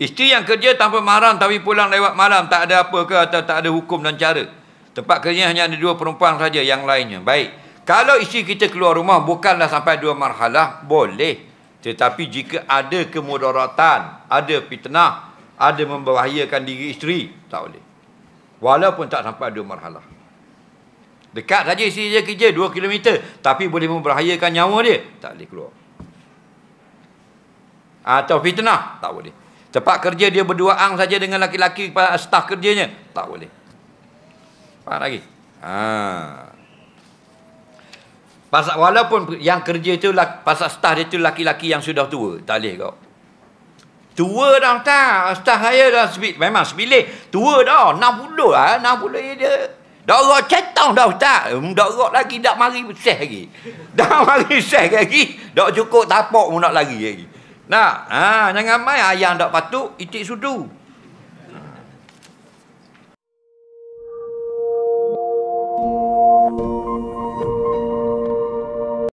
Isteri yang kerja tanpa mahram tapi pulang lewat malam tak ada apa ke atau tak ada hukum dan cara. Tempat kerja hanya ada dua perempuan saja yang lainnya. Baik. Kalau isteri kita keluar rumah bukanlah sampai dua marhalah boleh. Tetapi jika ada kemudaratan, ada fitnah, ada membahayakan diri isteri, tak boleh. Walaupun tak sampai dua marhalah. Dekat saja isteri dia kerja, dua kilometer. Tapi boleh membahayakan nyawa dia, tak boleh keluar. Atau fitnah, tak boleh. Tempat kerja dia berdua ang saja dengan laki-laki staf kerjanya. Tak boleh. Apa lagi? Ha. Pasal walaupun yang kerja itu pasal staf dia itu laki-laki yang sudah tua. Tak boleh kau. Tua dah tak. Staf saya dah sebilik. Memang sebilik. Tua dah. 60 lah. 60 dia. Darah cetong dah ustaz. Hmm, Darah lagi tak mari seh lagi. Dah mari seh lagi. Tak cukup tapak pun nak lari lagi. Nah, ha, jangan mai ayam tak patut, itik sudu.